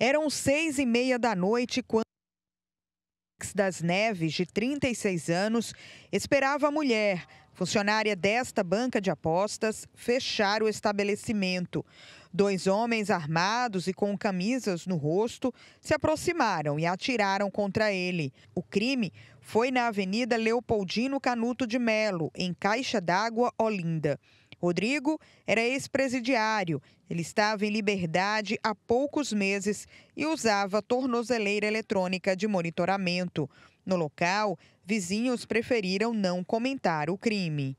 Eram seis e meia da noite quando das Neves, de 36 anos, esperava a mulher, funcionária desta banca de apostas, fechar o estabelecimento. Dois homens armados e com camisas no rosto se aproximaram e atiraram contra ele. O crime foi na Avenida Leopoldino Canuto de Melo, em Caixa d'Água, Olinda. Rodrigo era ex-presidiário. Ele estava em liberdade há poucos meses e usava tornozeleira eletrônica de monitoramento. No local, vizinhos preferiram não comentar o crime.